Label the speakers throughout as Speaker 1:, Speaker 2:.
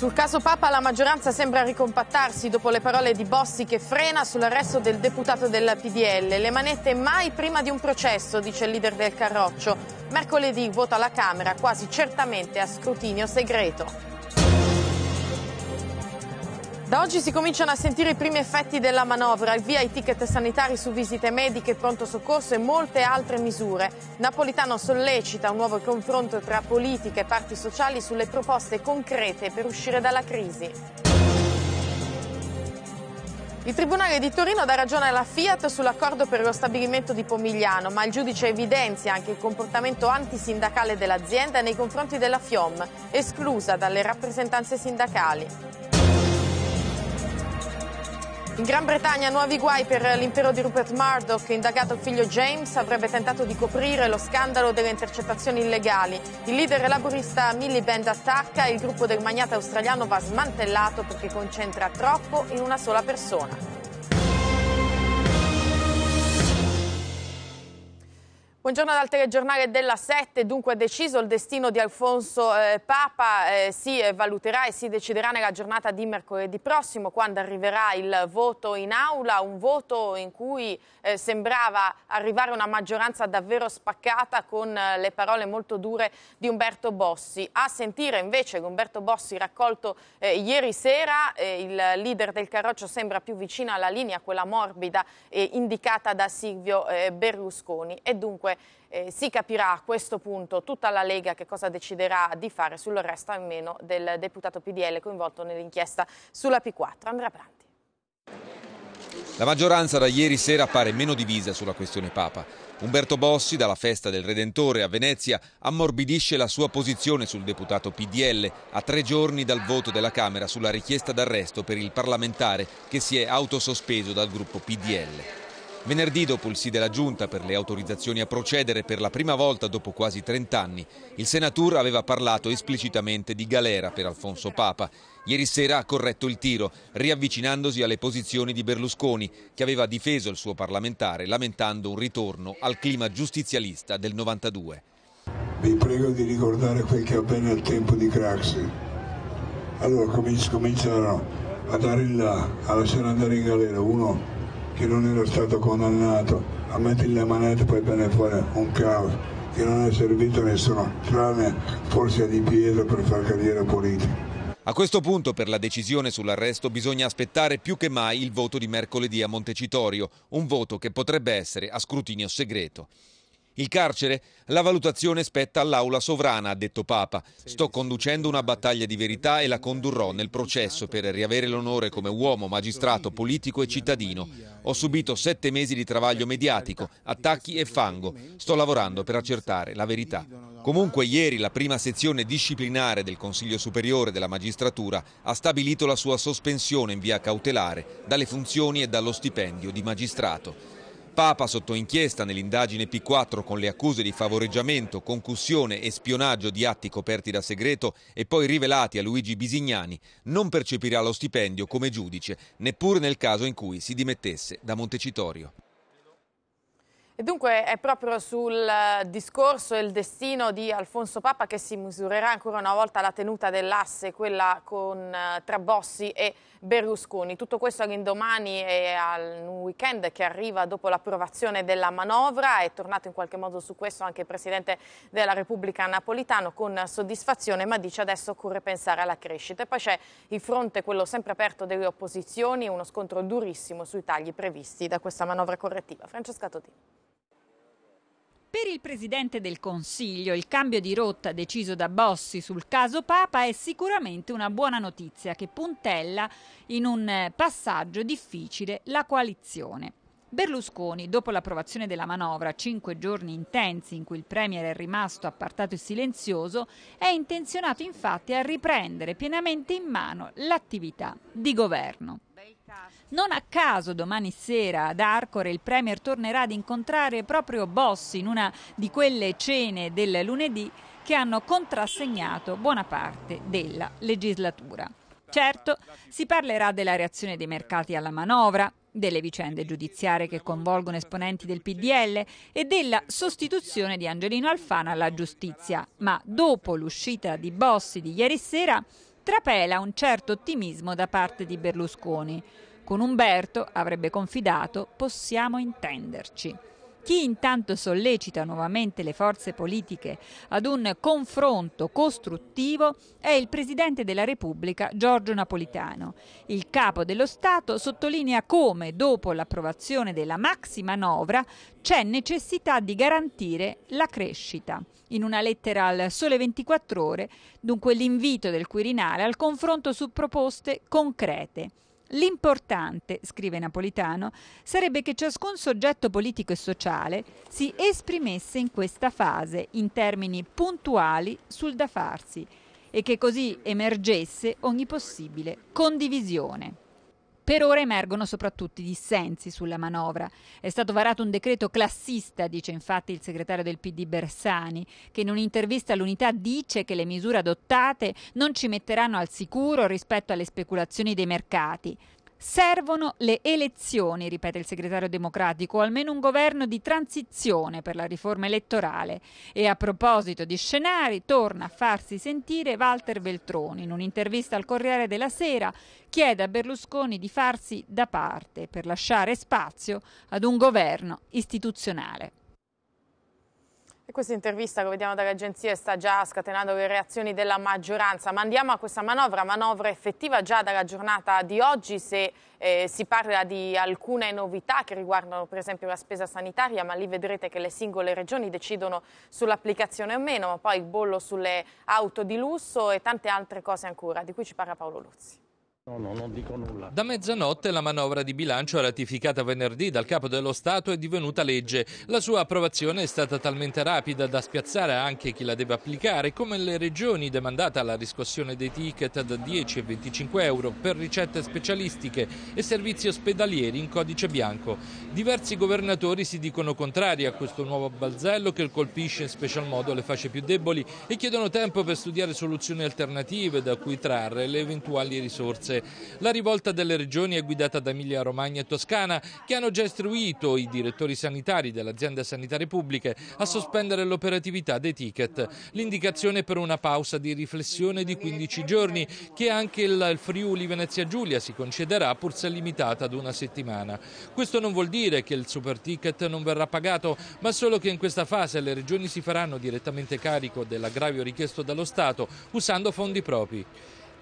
Speaker 1: Sul caso Papa la maggioranza sembra ricompattarsi dopo le parole di Bossi che frena sull'arresto del deputato della PDL. Le manette mai prima di un processo, dice il leader del Carroccio. Mercoledì vota la Camera quasi certamente a scrutinio segreto. Da oggi si cominciano a sentire i primi effetti della manovra, il via ai ticket sanitari su visite mediche, pronto soccorso e molte altre misure. Napolitano sollecita un nuovo confronto tra politica e parti sociali sulle proposte concrete per uscire dalla crisi. Il Tribunale di Torino dà ragione alla Fiat sull'accordo per lo stabilimento di Pomigliano, ma il giudice evidenzia anche il comportamento antisindacale dell'azienda nei confronti della FIOM, esclusa dalle rappresentanze sindacali. In Gran Bretagna nuovi guai per l'impero di Rupert Murdoch, indagato il figlio James, avrebbe tentato di coprire lo scandalo delle intercettazioni illegali. Il leader laburista Miliband attacca e il gruppo del magnate australiano va smantellato perché concentra troppo in una sola persona. Buongiorno dal telegiornale della 7, dunque è deciso il destino di Alfonso eh, Papa, eh, si eh, valuterà e si deciderà nella giornata di mercoledì prossimo quando arriverà il voto in aula, un voto in cui eh, sembrava arrivare una maggioranza davvero spaccata con eh, le parole molto dure di Umberto Bossi. A sentire invece Umberto Bossi raccolto eh, ieri sera, il leader del Carroccio sembra più vicino alla linea, quella morbida indicata da Silvio Berlusconi e dunque comunque eh, si capirà a questo punto tutta la Lega che cosa deciderà di fare sull'arresto almeno del deputato PDL coinvolto nell'inchiesta sulla P4. Andrea Pranti.
Speaker 2: La maggioranza da ieri sera appare meno divisa sulla questione Papa. Umberto Bossi, dalla festa del Redentore a Venezia, ammorbidisce la sua posizione sul deputato PDL a tre giorni dal voto della Camera sulla richiesta d'arresto per il parlamentare che si è autosospeso dal gruppo PDL. Venerdì, dopo il sì della Giunta per le autorizzazioni a procedere per la prima volta dopo quasi 30 anni, il senatore aveva parlato esplicitamente di galera per Alfonso Papa. Ieri sera ha corretto il tiro, riavvicinandosi alle posizioni di Berlusconi, che aveva difeso il suo parlamentare lamentando un ritorno al clima giustizialista del 92.
Speaker 3: Vi prego di ricordare quel che avvenne al tempo di Craxi. Allora cominciano a dare il là, a lasciare andare in galera uno che non era stato condannato a mettere le manette poi venne fuori un caos che non è servito a nessuno, tranne forse a Di Pietro per far carriera politica.
Speaker 2: A questo punto per la decisione sull'arresto bisogna aspettare più che mai il voto di mercoledì a Montecitorio, un voto che potrebbe essere a scrutinio segreto. Il carcere? La valutazione spetta all'aula sovrana, ha detto Papa. Sto conducendo una battaglia di verità e la condurrò nel processo per riavere l'onore come uomo, magistrato, politico e cittadino. Ho subito sette mesi di travaglio mediatico, attacchi e fango. Sto lavorando per accertare la verità. Comunque ieri la prima sezione disciplinare del Consiglio Superiore della Magistratura ha stabilito la sua sospensione in via cautelare dalle funzioni e dallo stipendio di magistrato. Papa sotto inchiesta nell'indagine P4 con le accuse di favoreggiamento, concussione e spionaggio di atti coperti da segreto e poi rivelati a Luigi Bisignani, non percepirà lo stipendio come giudice, neppure nel caso in cui si dimettesse da Montecitorio
Speaker 1: dunque è proprio sul eh, discorso e il destino di Alfonso Papa che si misurerà ancora una volta la tenuta dell'asse, quella con, eh, tra Bossi e Berlusconi. Tutto questo all'indomani e al weekend che arriva dopo l'approvazione della manovra. È tornato in qualche modo su questo anche il Presidente della Repubblica Napolitano con soddisfazione, ma dice adesso occorre pensare alla crescita. E poi c'è il fronte, quello sempre aperto delle opposizioni, uno scontro durissimo sui tagli previsti da questa manovra correttiva. Francesca Todini.
Speaker 4: Per il Presidente del Consiglio il cambio di rotta deciso da Bossi sul caso Papa è sicuramente una buona notizia che puntella in un eh, passaggio difficile la coalizione. Berlusconi, dopo l'approvazione della manovra, cinque giorni intensi in cui il Premier è rimasto appartato e silenzioso, è intenzionato infatti a riprendere pienamente in mano l'attività di governo. Non a caso domani sera ad Arcore il Premier tornerà ad incontrare proprio Bossi in una di quelle cene del lunedì che hanno contrassegnato buona parte della legislatura. Certo, si parlerà della reazione dei mercati alla manovra, delle vicende giudiziarie che coinvolgono esponenti del PDL e della sostituzione di Angelino Alfano alla giustizia, ma dopo l'uscita di Bossi di ieri sera trapela un certo ottimismo da parte di Berlusconi. Con Umberto, avrebbe confidato, possiamo intenderci. Chi intanto sollecita nuovamente le forze politiche ad un confronto costruttivo è il Presidente della Repubblica Giorgio Napolitano. Il capo dello Stato sottolinea come dopo l'approvazione della maxi manovra c'è necessità di garantire la crescita. In una lettera al Sole 24 Ore, dunque l'invito del Quirinale al confronto su proposte concrete. L'importante, scrive Napolitano, sarebbe che ciascun soggetto politico e sociale si esprimesse in questa fase in termini puntuali sul da farsi e che così emergesse ogni possibile condivisione. Per ora emergono soprattutto i dissensi sulla manovra. È stato varato un decreto classista, dice infatti il segretario del PD Bersani, che in un'intervista all'unità dice che le misure adottate non ci metteranno al sicuro rispetto alle speculazioni dei mercati. Servono le elezioni, ripete il segretario democratico, o almeno un governo di transizione per la riforma elettorale. E a proposito di scenari, torna a farsi sentire Walter Veltroni. In un'intervista al Corriere della Sera chiede a Berlusconi di farsi da parte per lasciare spazio ad un governo istituzionale.
Speaker 1: E questa intervista che vediamo dall'agenzia sta già scatenando le reazioni della maggioranza, ma andiamo a questa manovra, manovra effettiva già dalla giornata di oggi se eh, si parla di alcune novità che riguardano per esempio la spesa sanitaria, ma lì vedrete che le singole regioni decidono sull'applicazione o meno, ma poi il bollo sulle auto di lusso e tante altre cose ancora, di cui ci parla Paolo Luzzi.
Speaker 5: No, no, non dico nulla. Da mezzanotte la manovra di bilancio ratificata venerdì dal Capo dello Stato è divenuta legge. La sua approvazione è stata talmente rapida da spiazzare anche chi la deve applicare, come le regioni demandata la riscossione dei ticket da 10 e 25 euro per ricette specialistiche e servizi ospedalieri in codice bianco. Diversi governatori si dicono contrari a questo nuovo balzello che colpisce in special modo le fasce più deboli e chiedono tempo per studiare soluzioni alternative da cui trarre le eventuali risorse. La rivolta delle regioni è guidata da Emilia Romagna e Toscana che hanno già istruito i direttori sanitari dell'azienda sanitaria pubblica a sospendere l'operatività dei ticket. L'indicazione per una pausa di riflessione di 15 giorni che anche il Friuli Venezia Giulia si concederà pur se limitata ad una settimana. Questo non vuol dire che il super ticket non verrà pagato, ma solo che in questa fase le regioni si faranno direttamente carico dell'aggravio richiesto dallo Stato usando fondi propri.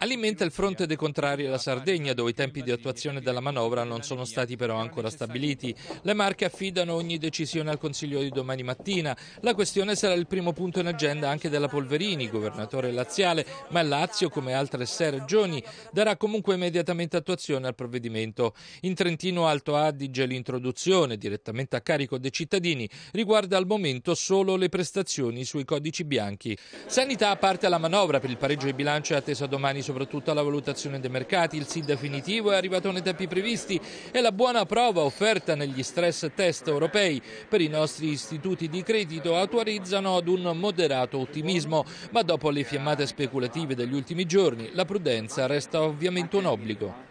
Speaker 5: Alimenta il fronte dei contrari alla Sardegna, dove i tempi di attuazione della manovra non sono stati però ancora stabiliti. Le Marche affidano ogni decisione al Consiglio di domani mattina. La questione sarà il primo punto in agenda anche della Polverini, governatore laziale, ma il Lazio, come altre sei regioni, darà comunque immediatamente attuazione al provvedimento. In Trentino Alto Adige l'introduzione, direttamente a carico dei cittadini, riguarda al momento solo le prestazioni sui codici bianchi. Sanità parte alla manovra per il pareggio di bilancio è attesa domani soprattutto alla valutazione dei mercati. Il sì definitivo è arrivato nei tempi previsti e la buona prova offerta negli stress test europei per i nostri istituti di credito autorizzano ad un moderato ottimismo, ma dopo le fiammate speculative degli ultimi giorni la prudenza resta ovviamente un obbligo.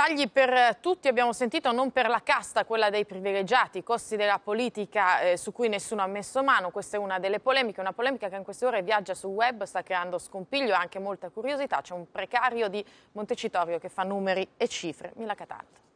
Speaker 1: Tagli per tutti, abbiamo sentito, non per la casta, quella dei privilegiati, i costi della politica eh, su cui nessuno ha messo mano, questa è una delle polemiche, una polemica che in queste ore viaggia sul web, sta creando scompiglio e anche molta curiosità, c'è un precario di Montecitorio che fa numeri e cifre, Mila Catanti.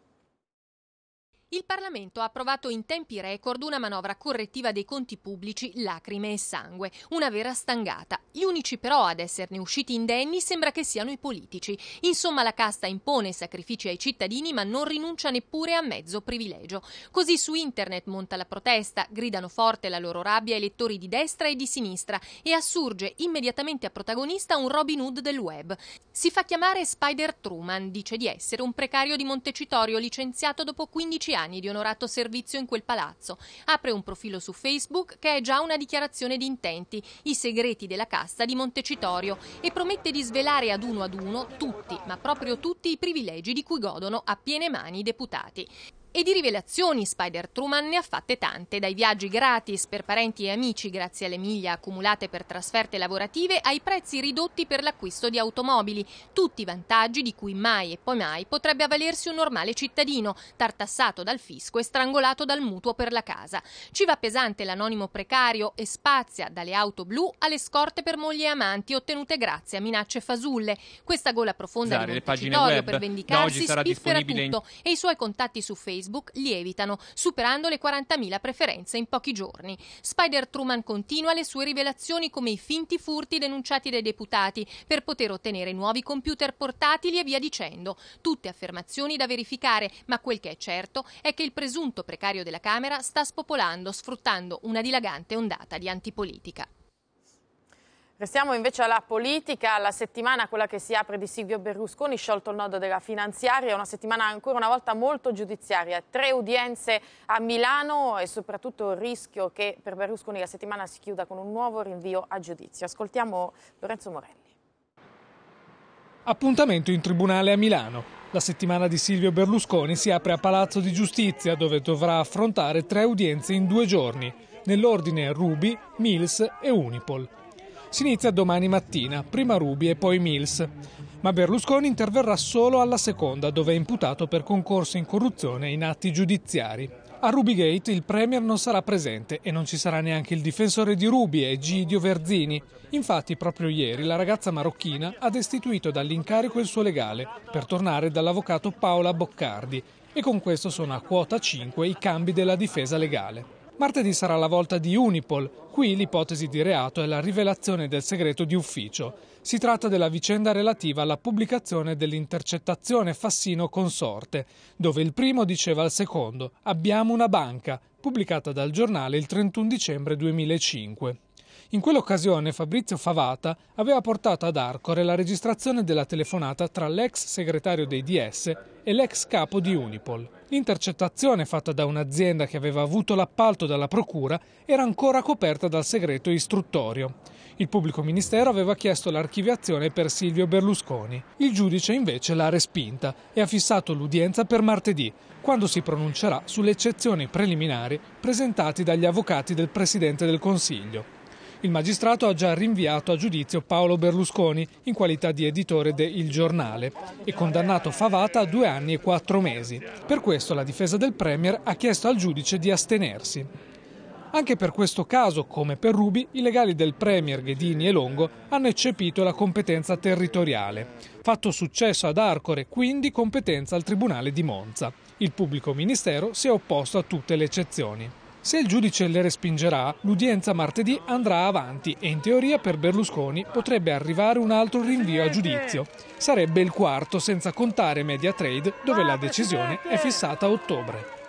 Speaker 6: Il Parlamento ha approvato in tempi record una manovra correttiva dei conti pubblici lacrime e sangue, una vera stangata. Gli unici però ad esserne usciti indenni sembra che siano i politici. Insomma la casta impone sacrifici ai cittadini ma non rinuncia neppure a mezzo privilegio. Così su internet monta la protesta, gridano forte la loro rabbia i lettori di destra e di sinistra e assurge immediatamente a protagonista un Robin Hood del web. Si fa chiamare Spider Truman, dice di essere un precario di Montecitorio licenziato dopo 15 anni anni di onorato servizio in quel palazzo. Apre un profilo su Facebook che è già una dichiarazione di intenti, i segreti della cassa di Montecitorio, e promette di svelare ad uno ad uno tutti, ma proprio tutti i privilegi di cui godono a piene mani i deputati. E di rivelazioni Spider-Truman ne ha fatte tante, dai viaggi gratis per parenti e amici grazie alle miglia accumulate per trasferte lavorative ai prezzi ridotti per l'acquisto di automobili, tutti vantaggi di cui mai e poi mai potrebbe avvalersi un normale cittadino, tartassato dal fisco e strangolato dal mutuo per la casa. Ci va pesante l'anonimo precario e spazia dalle auto blu alle scorte per mogli e amanti ottenute grazie a minacce fasulle. Questa gola profonda Zari, di Montecitorio per vendicarsi no, spiffera tutto in... e i suoi contatti su Facebook Facebook lievitano, superando le 40.000 preferenze in pochi giorni. Spider Truman continua le sue rivelazioni come i finti furti denunciati dai deputati per poter ottenere nuovi computer portatili e via dicendo. Tutte affermazioni da verificare, ma quel che è certo è che il presunto precario della Camera sta spopolando, sfruttando una dilagante ondata di antipolitica.
Speaker 1: Restiamo invece alla politica, alla settimana quella che si apre di Silvio Berlusconi, sciolto il nodo della finanziaria, una settimana ancora una volta molto giudiziaria, tre udienze a Milano e soprattutto il rischio che per Berlusconi la settimana si chiuda con un nuovo rinvio a giudizio. Ascoltiamo Lorenzo Morelli.
Speaker 7: Appuntamento in tribunale a Milano. La settimana di Silvio Berlusconi si apre a Palazzo di Giustizia dove dovrà affrontare tre udienze in due giorni, nell'ordine Ruby, Mills e Unipol. Si inizia domani mattina, prima Rubi e poi Mills. Ma Berlusconi interverrà solo alla seconda, dove è imputato per concorso in corruzione in atti giudiziari. A Rubigate il Premier non sarà presente e non ci sarà neanche il difensore di Rubi, Egidio Verzini. Infatti, proprio ieri la ragazza marocchina ha destituito dall'incarico il suo legale per tornare dall'avvocato Paola Boccardi e con questo sono a quota 5 i cambi della difesa legale. Martedì sarà la volta di Unipol. Qui l'ipotesi di reato è la rivelazione del segreto di ufficio. Si tratta della vicenda relativa alla pubblicazione dell'intercettazione Fassino Consorte, dove il primo diceva al secondo «Abbiamo una banca», pubblicata dal giornale il 31 dicembre 2005. In quell'occasione Fabrizio Favata aveva portato ad Arcore la registrazione della telefonata tra l'ex segretario dei DS e l'ex capo di Unipol. L'intercettazione fatta da un'azienda che aveva avuto l'appalto dalla procura era ancora coperta dal segreto istruttorio. Il pubblico ministero aveva chiesto l'archiviazione per Silvio Berlusconi. Il giudice invece l'ha respinta e ha fissato l'udienza per martedì, quando si pronuncerà sulle eccezioni preliminari presentate dagli avvocati del Presidente del Consiglio. Il magistrato ha già rinviato a giudizio Paolo Berlusconi in qualità di editore de Il Giornale e condannato Favata a due anni e quattro mesi. Per questo la difesa del Premier ha chiesto al giudice di astenersi. Anche per questo caso, come per Rubi, i legali del Premier Ghedini e Longo hanno eccepito la competenza territoriale. Fatto successo ad Arcore, quindi competenza al Tribunale di Monza. Il pubblico ministero si è opposto a tutte le eccezioni. Se il giudice le respingerà, l'udienza martedì andrà avanti e in teoria per Berlusconi potrebbe arrivare un altro rinvio a giudizio. Sarebbe il quarto, senza contare Media Trade, dove la ah, decisione è fissata a ottobre.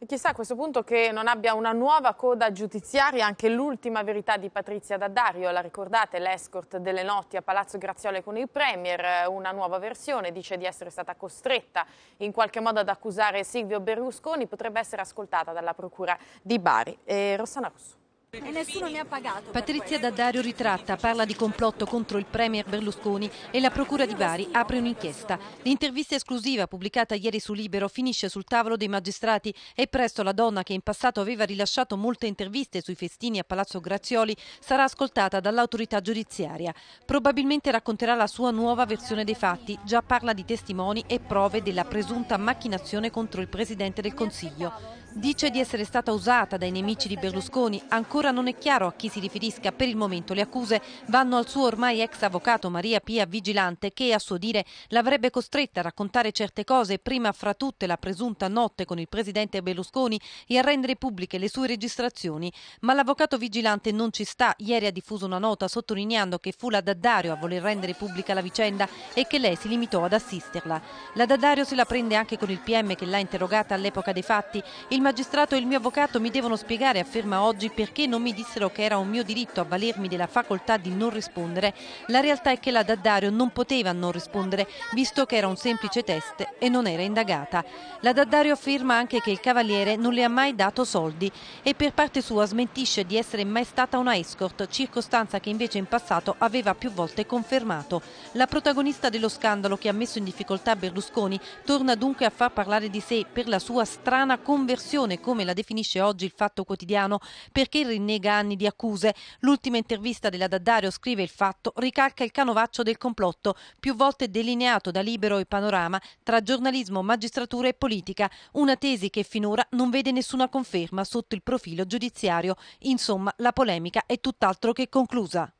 Speaker 1: E chissà a questo punto che non abbia una nuova coda giudiziaria anche l'ultima verità di Patrizia Daddario. La ricordate, l'escort delle notti a Palazzo Graziole con il Premier, eh, una nuova versione, dice di essere stata costretta in qualche modo ad accusare Silvio Berlusconi, potrebbe essere ascoltata dalla Procura di Bari. E Rossana Russo.
Speaker 8: E nessuno ne ha pagato. Patrizia Daddario ritratta, parla di complotto contro il Premier Berlusconi e la Procura di Bari apre un'inchiesta. L'intervista esclusiva pubblicata ieri su Libero finisce sul tavolo dei magistrati e presto la donna che in passato aveva rilasciato molte interviste sui festini a Palazzo Grazioli sarà ascoltata dall'autorità giudiziaria. Probabilmente racconterà la sua nuova versione dei fatti, già parla di testimoni e prove della presunta macchinazione contro il Presidente del Consiglio. Dice di essere stata usata dai nemici di Berlusconi, ancora non è chiaro a chi si riferisca per il momento. Le accuse vanno al suo ormai ex avvocato Maria Pia Vigilante che a suo dire l'avrebbe costretta a raccontare certe cose, prima fra tutte la presunta notte con il presidente Berlusconi e a rendere pubbliche le sue registrazioni. Ma l'avvocato Vigilante non ci sta, ieri ha diffuso una nota sottolineando che fu la Daddario a voler rendere pubblica la vicenda e che lei si limitò ad assisterla. La Daddario se la prende anche con il PM che l'ha interrogata all'epoca dei fatti. Il il magistrato e il mio avvocato mi devono spiegare, afferma oggi, perché non mi dissero che era un mio diritto avvalermi della facoltà di non rispondere. La realtà è che la Daddario non poteva non rispondere, visto che era un semplice test e non era indagata. La Daddario afferma anche che il cavaliere non le ha mai dato soldi e per parte sua smentisce di essere mai stata una escort, circostanza che invece in passato aveva più volte confermato. La protagonista dello scandalo che ha messo in difficoltà Berlusconi torna dunque a far parlare di sé per la sua strana conversione discussione, come la definisce oggi il Fatto Quotidiano, perché rinnega anni di accuse. L'ultima intervista della Daddario, scrive il Fatto, ricalca il canovaccio del complotto, più volte delineato da Libero e Panorama, tra giornalismo, magistratura e politica, una tesi che finora non vede nessuna conferma sotto il profilo giudiziario. Insomma, la polemica è tutt'altro che conclusa.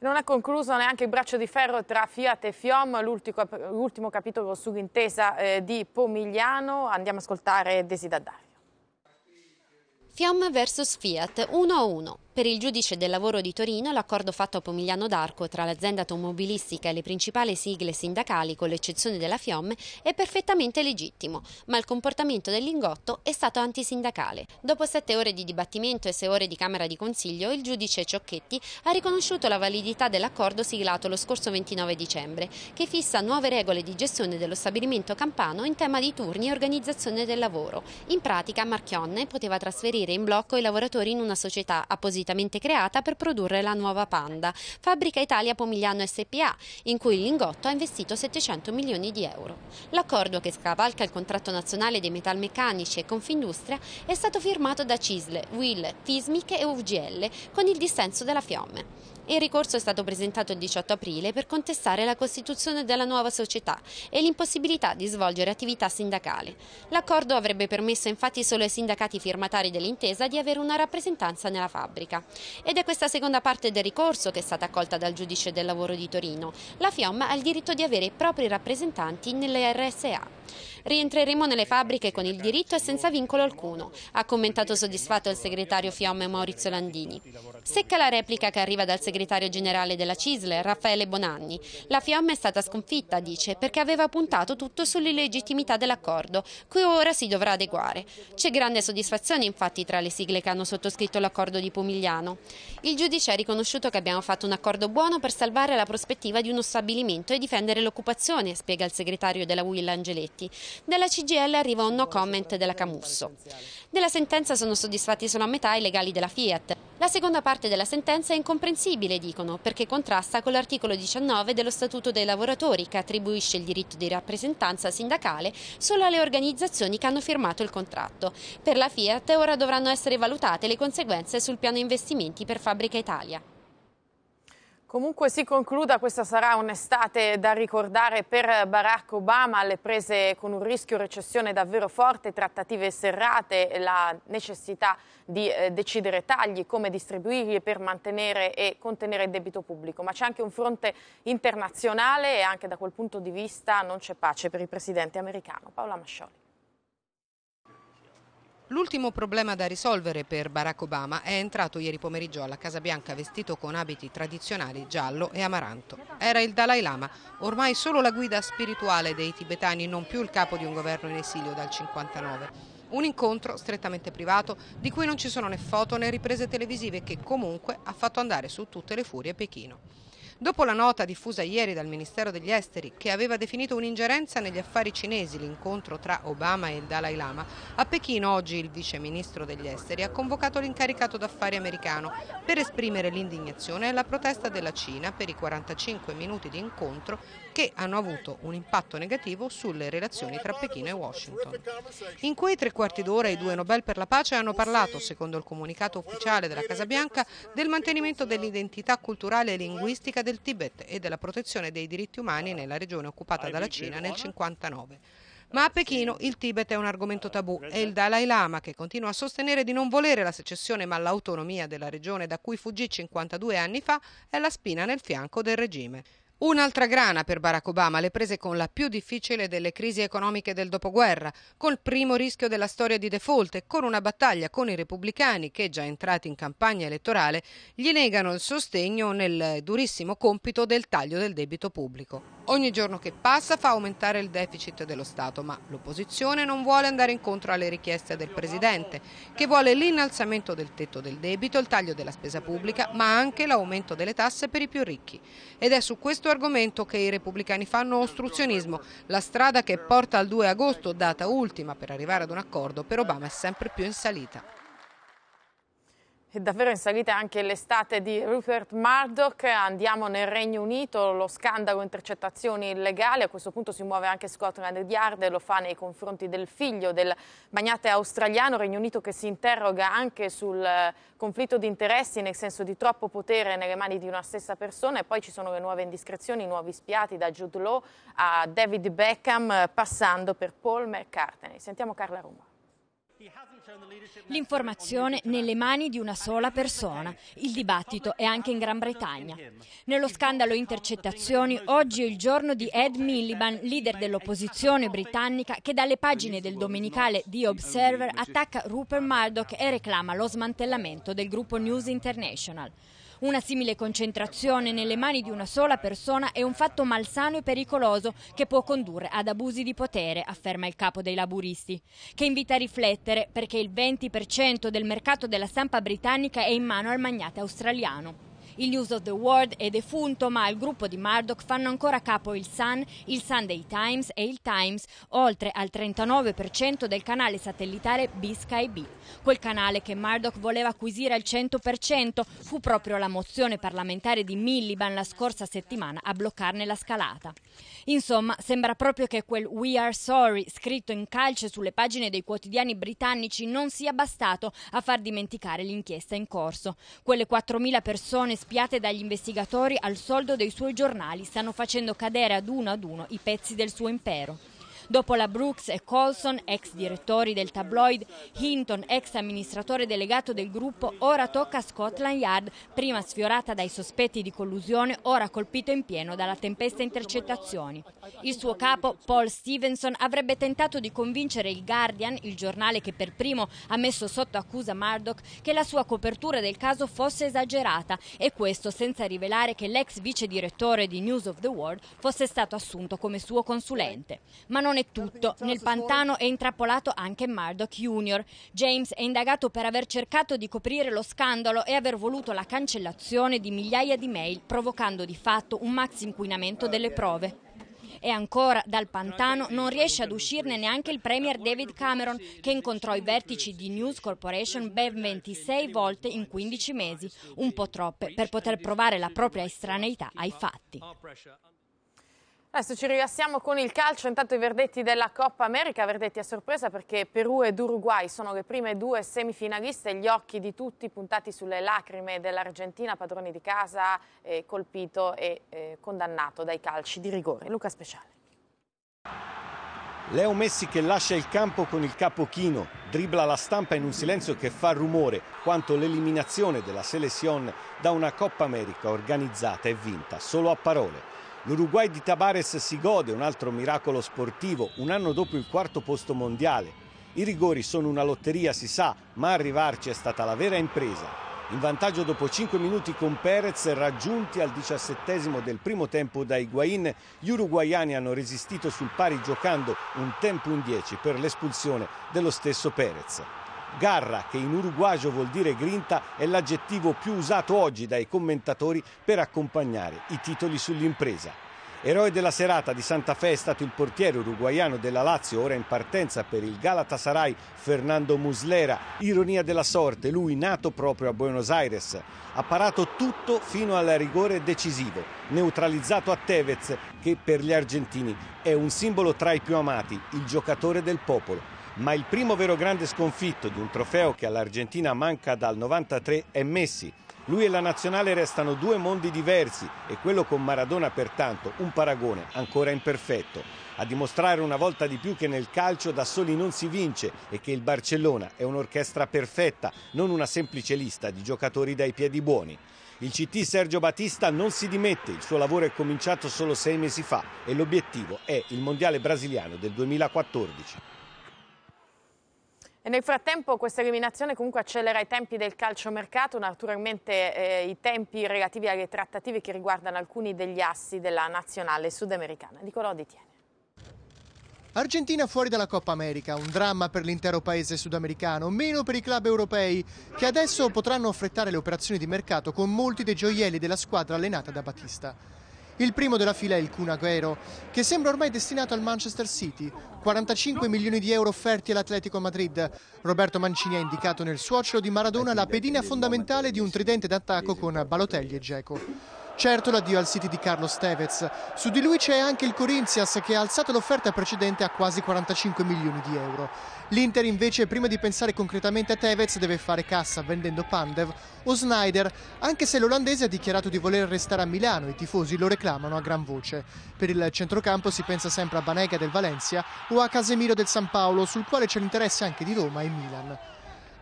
Speaker 1: Non è concluso neanche il braccio di ferro tra Fiat e Fiom, l'ultimo capitolo sull'intesa eh, di Pomigliano. Andiamo a ascoltare Desi Daddario.
Speaker 9: Fiom vs Fiat 1-1. Per il giudice del lavoro di Torino l'accordo fatto a Pomigliano d'Arco tra l'azienda automobilistica e le principali sigle sindacali, con l'eccezione della FIOM, è perfettamente legittimo, ma il comportamento del Lingotto è stato antisindacale. Dopo sette ore di dibattimento e sei ore di Camera di Consiglio, il giudice Ciocchetti ha riconosciuto la validità dell'accordo siglato lo scorso 29 dicembre, che fissa nuove regole di gestione dello stabilimento campano in tema di turni e organizzazione del lavoro. In pratica Marchionne poteva trasferire in blocco i lavoratori in una società apposita appositamente creata per produrre la nuova Panda, Fabbrica Italia Pomigliano SPA, in cui il Lingotto ha investito 700 milioni di euro. L'accordo che scavalca il contratto nazionale dei metalmeccanici e Confindustria è stato firmato da Cisle, Will, Fismic e UGL con il dissenso della Fiomme. Il ricorso è stato presentato il 18 aprile per contestare la costituzione della nuova società e l'impossibilità di svolgere attività sindacale. L'accordo avrebbe permesso infatti solo ai sindacati firmatari dell'intesa di avere una rappresentanza nella fabbrica. Ed è questa seconda parte del ricorso che è stata accolta dal giudice del lavoro di Torino. La FIOM ha il diritto di avere i propri rappresentanti nelle RSA. Rientreremo nelle fabbriche con il diritto e senza vincolo alcuno, ha commentato soddisfatto il segretario Fiamme Maurizio Landini. Secca la replica che arriva dal segretario generale della CISL, Raffaele Bonanni. La Fiamme è stata sconfitta, dice, perché aveva puntato tutto sull'illegittimità dell'accordo, cui ora si dovrà adeguare. C'è grande soddisfazione infatti tra le sigle che hanno sottoscritto l'accordo di Pomigliano. Il giudice ha riconosciuto che abbiamo fatto un accordo buono per salvare la prospettiva di uno stabilimento e difendere l'occupazione, spiega il segretario della Will Angeletti. Dalla CGL arriva un no comment della Camusso. Della sentenza sono soddisfatti solo a metà i legali della Fiat. La seconda parte della sentenza è incomprensibile, dicono, perché contrasta con l'articolo 19 dello Statuto dei lavoratori che attribuisce il diritto di rappresentanza sindacale solo alle organizzazioni che hanno firmato il contratto. Per la Fiat ora dovranno essere valutate le conseguenze sul piano investimenti per Fabbrica Italia.
Speaker 1: Comunque si concluda, questa sarà un'estate da ricordare per Barack Obama, alle prese con un rischio recessione davvero forte, trattative serrate, la necessità di eh, decidere tagli, come distribuirli per mantenere e contenere il debito pubblico. Ma c'è anche un fronte internazionale e anche da quel punto di vista non c'è pace per il presidente americano. Paola Mascioli.
Speaker 10: L'ultimo problema da risolvere per Barack Obama è entrato ieri pomeriggio alla Casa Bianca vestito con abiti tradizionali giallo e amaranto. Era il Dalai Lama, ormai solo la guida spirituale dei tibetani, non più il capo di un governo in esilio dal 59. Un incontro strettamente privato di cui non ci sono né foto né riprese televisive che comunque ha fatto andare su tutte le furie Pechino. Dopo la nota diffusa ieri dal Ministero degli Esteri, che aveva definito un'ingerenza negli affari cinesi l'incontro tra Obama e il Dalai Lama, a Pechino oggi il vice ministro degli Esteri ha convocato l'incaricato d'affari americano per esprimere l'indignazione e la protesta della Cina per i 45 minuti di incontro che hanno avuto un impatto negativo sulle relazioni tra Pechino e Washington. In quei tre quarti d'ora i due Nobel per la pace hanno parlato, secondo il comunicato ufficiale della Casa Bianca, del mantenimento dell'identità culturale e linguistica del Tibet e della protezione dei diritti umani nella regione occupata dalla Cina nel 1959. Ma a Pechino il Tibet è un argomento tabù e il Dalai Lama, che continua a sostenere di non volere la secessione ma l'autonomia della regione da cui fuggì 52 anni fa, è la spina nel fianco del regime. Un'altra grana per Barack Obama, le prese con la più difficile delle crisi economiche del dopoguerra, col primo rischio della storia di default e con una battaglia con i repubblicani che, già entrati in campagna elettorale, gli negano il sostegno nel durissimo compito del taglio del debito pubblico. Ogni giorno che passa fa aumentare il deficit dello Stato, ma l'opposizione non vuole andare incontro alle richieste del Presidente, che vuole l'innalzamento del tetto del debito, il taglio della spesa pubblica, ma anche l'aumento delle tasse per i più ricchi. Ed è su questo argomento che i repubblicani fanno ostruzionismo, la strada che porta al 2 agosto, data ultima per arrivare ad un accordo, per Obama è sempre più in salita. È
Speaker 1: davvero in salita anche l'estate di Rupert Murdoch, andiamo nel Regno Unito, lo scandalo intercettazioni illegali, a questo punto si muove anche Scotland Yard e lo fa nei confronti del figlio del magnate australiano, Regno Unito che si interroga anche sul eh, conflitto di interessi, nel senso di troppo potere nelle mani di una stessa persona e poi ci sono le nuove indiscrezioni, i nuovi spiati da Jude Law a David Beckham eh, passando per Paul McCartney. Sentiamo Carla Roma.
Speaker 3: L'informazione nelle mani di una sola persona. Il dibattito è anche in Gran Bretagna. Nello scandalo intercettazioni, oggi è il giorno di Ed Miliband, leader dell'opposizione britannica, che dalle pagine del domenicale The Observer attacca Rupert Murdoch e reclama lo smantellamento del gruppo News International. Una simile concentrazione nelle mani di una sola persona è un fatto malsano e pericoloso che può condurre ad abusi di potere, afferma il capo dei laburisti, che invita a riflettere perché il 20% del mercato della stampa britannica è in mano al magnate australiano. Il News of the World è defunto, ma al gruppo di Murdoch fanno ancora capo il Sun, il Sunday Times e il Times, oltre al 39% del canale satellitare B-Sky B. Quel canale che Murdoch voleva acquisire al 100% fu proprio la mozione parlamentare di Milliban la scorsa settimana a bloccarne la scalata. Insomma, sembra proprio che quel We are sorry scritto in calce sulle pagine dei quotidiani britannici non sia bastato a far dimenticare l'inchiesta in corso. Quelle 4.000 persone espiate dagli investigatori al soldo dei suoi giornali, stanno facendo cadere ad uno ad uno i pezzi del suo impero. Dopo la Brooks e Colson, ex direttori del tabloid, Hinton, ex amministratore delegato del gruppo, ora tocca a Scotland Yard, prima sfiorata dai sospetti di collusione, ora colpito in pieno dalla tempesta intercettazioni. Il suo capo, Paul Stevenson, avrebbe tentato di convincere il Guardian, il giornale che per primo ha messo sotto accusa Murdoch, che la sua copertura del caso fosse esagerata e questo senza rivelare che l'ex vice direttore di News of the World fosse stato assunto come suo consulente. Ma non è tutto. Nel pantano è intrappolato anche Murdoch Jr. James è indagato per aver cercato di coprire lo scandalo e aver voluto la cancellazione di migliaia di mail, provocando di fatto un maxi inquinamento delle prove. E ancora dal pantano non riesce ad uscirne neanche il Premier David Cameron, che incontrò i vertici di News Corporation ben 26 volte in 15 mesi, un po' troppe per poter provare la propria estraneità ai fatti. Adesso
Speaker 1: ci rilassiamo
Speaker 3: con il calcio, intanto i verdetti della Coppa America, verdetti a
Speaker 1: sorpresa perché Perù ed Uruguay sono le prime due semifinaliste, gli occhi di tutti puntati sulle lacrime dell'Argentina, padroni di casa, eh, colpito e eh, condannato dai calci di rigore. Luca Speciale.
Speaker 11: Leo Messi che lascia il campo con il capo chino, dribbla la stampa in un silenzio che fa rumore quanto l'eliminazione della Selezione da una Coppa America organizzata e vinta solo a parole. L'Uruguay di Tabares si gode un altro miracolo sportivo un anno dopo il quarto posto mondiale. I rigori sono una lotteria, si sa, ma arrivarci è stata la vera impresa. In vantaggio dopo 5 minuti con Perez raggiunti al diciassettesimo del primo tempo da Higuain, gli uruguaiani hanno resistito sul pari giocando un tempo in 10 per l'espulsione dello stesso Perez. Garra, che in uruguagio vuol dire grinta, è l'aggettivo più usato oggi dai commentatori per accompagnare i titoli sull'impresa. Eroe della serata di Santa Fe è stato il portiere uruguaiano della Lazio, ora in partenza per il Galatasaray, Fernando Muslera. Ironia della sorte, lui nato proprio a Buenos Aires. Ha parato tutto fino al rigore decisivo, neutralizzato a Tevez, che per gli argentini è un simbolo tra i più amati, il giocatore del popolo ma il primo vero grande sconfitto di un trofeo che all'Argentina manca dal 93 è Messi. Lui e la nazionale restano due mondi diversi e quello con Maradona pertanto un paragone ancora imperfetto. A dimostrare una volta di più che nel calcio da soli non si vince e che il Barcellona è un'orchestra perfetta, non una semplice lista di giocatori dai piedi buoni. Il CT Sergio Batista non si dimette, il suo lavoro è cominciato solo sei mesi fa e l'obiettivo è il Mondiale brasiliano del 2014.
Speaker 1: E nel frattempo questa eliminazione comunque accelera i tempi del calciomercato, naturalmente eh, i tempi relativi alle trattative che riguardano alcuni degli assi della nazionale sudamericana. Nicolò Di Tiene.
Speaker 12: Argentina fuori dalla Coppa America, un dramma per l'intero paese sudamericano, meno per i club europei, che adesso potranno affrettare le operazioni di mercato con molti dei gioielli della squadra allenata da Batista. Il primo della fila è il Kun Agüero, che sembra ormai destinato al Manchester City. 45 milioni di euro offerti all'Atletico Madrid. Roberto Mancini ha indicato nel suocero di Maradona la pedina fondamentale di un tridente d'attacco con Balotelli e Geco. Certo l'addio al City di Carlos Tevez. Su di lui c'è anche il Corinthians che ha alzato l'offerta precedente a quasi 45 milioni di euro. L'Inter invece prima di pensare concretamente a Tevez deve fare cassa vendendo Pandev o Snyder, anche se l'olandese ha dichiarato di voler restare a Milano, e i tifosi lo reclamano a gran voce. Per il centrocampo si pensa sempre a Banega del Valencia o a Casemiro del San Paolo, sul quale c'è l'interesse anche di Roma e Milan.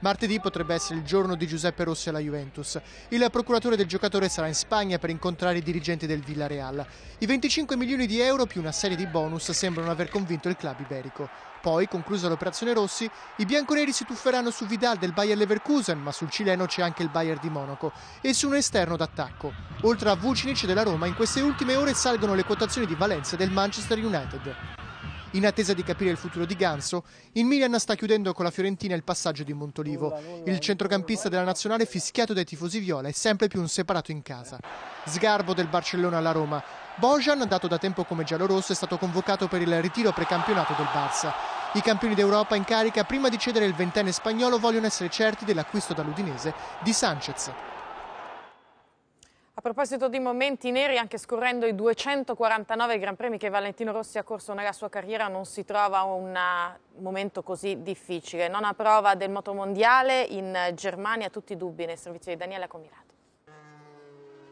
Speaker 12: Martedì potrebbe essere il giorno di Giuseppe Rossi alla Juventus. Il procuratore del giocatore sarà in Spagna per incontrare i dirigenti del Villarreal. I 25 milioni di euro più una serie di bonus sembrano aver convinto il club iberico. Poi, conclusa l'operazione Rossi, i bianconeri si tufferanno su Vidal del Bayer Leverkusen, ma sul cileno c'è anche il Bayer di Monaco e su un esterno d'attacco. Oltre a Vucinic della Roma, in queste ultime ore salgono le quotazioni di Valencia del Manchester United. In attesa di capire il futuro di Ganso, il Milan sta chiudendo con la Fiorentina il passaggio di Montolivo. Il eh, centrocampista della nazionale, fischiato dai tifosi viola, è sempre più un separato in casa. Sgarbo del Barcellona alla Roma. Bojan, dato da tempo come giallorosso, è stato convocato per il ritiro precampionato del Barça. I campioni d'Europa in carica, prima di cedere il ventenne spagnolo, vogliono essere certi dell'acquisto dall'Udinese di Sanchez
Speaker 1: proposito di momenti neri, anche scorrendo i 249 Gran Premi che Valentino Rossi ha corso nella sua carriera, non si trova un uh, momento così difficile. Non a prova del motomondiale in Germania, tutti i dubbi nel servizio di Daniela Comirato.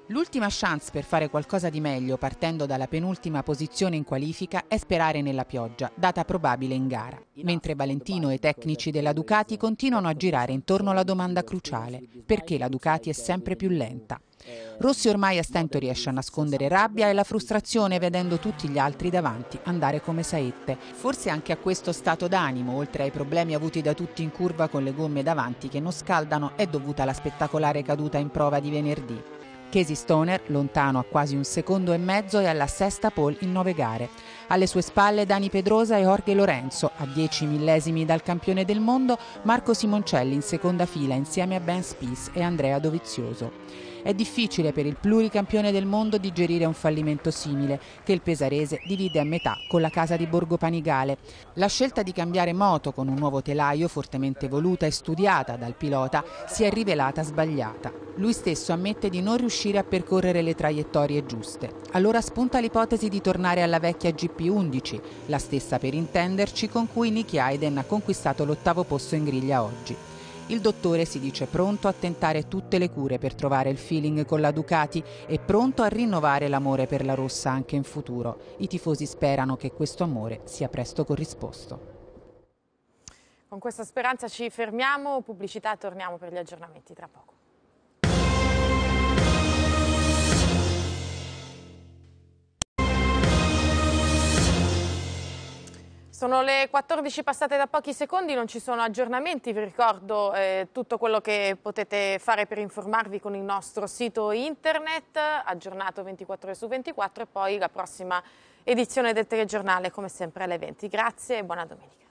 Speaker 13: L'ultima chance per fare qualcosa di meglio partendo dalla penultima posizione in qualifica è sperare nella pioggia, data probabile in gara, mentre Valentino e i tecnici della Ducati continuano a girare intorno alla domanda cruciale, perché la Ducati è sempre più lenta. Rossi ormai a stento riesce a nascondere rabbia e la frustrazione vedendo tutti gli altri davanti andare come saette. Forse anche a questo stato d'animo, oltre ai problemi avuti da tutti in curva con le gomme davanti che non scaldano, è dovuta la spettacolare caduta in prova di venerdì. Casey Stoner, lontano a quasi un secondo e mezzo, è alla sesta pole in nove gare. Alle sue spalle Dani Pedrosa e Jorge Lorenzo, a dieci millesimi dal campione del mondo, Marco Simoncelli in seconda fila insieme a Ben Spies e Andrea Dovizioso. È difficile per il pluricampione del mondo digerire un fallimento simile, che il pesarese divide a metà con la casa di Borgo Panigale. La scelta di cambiare moto con un nuovo telaio fortemente voluta e studiata dal pilota si è rivelata sbagliata. Lui stesso ammette di non riuscire a percorrere le traiettorie giuste. Allora spunta l'ipotesi di tornare alla vecchia GP11, la stessa per intenderci con cui Nicky Hayden ha conquistato l'ottavo posto in griglia oggi. Il dottore si dice pronto a tentare tutte le cure per trovare il feeling con la Ducati e pronto a rinnovare l'amore per la rossa anche in futuro. I tifosi sperano che questo amore sia presto corrisposto.
Speaker 1: Con questa speranza ci fermiamo, pubblicità, torniamo per gli aggiornamenti tra poco. Sono le 14 passate da pochi secondi, non ci sono aggiornamenti, vi ricordo eh, tutto quello che potete fare per informarvi con il nostro sito internet, aggiornato 24 ore su 24 e poi la prossima edizione del telegiornale come sempre alle 20. Grazie e buona domenica.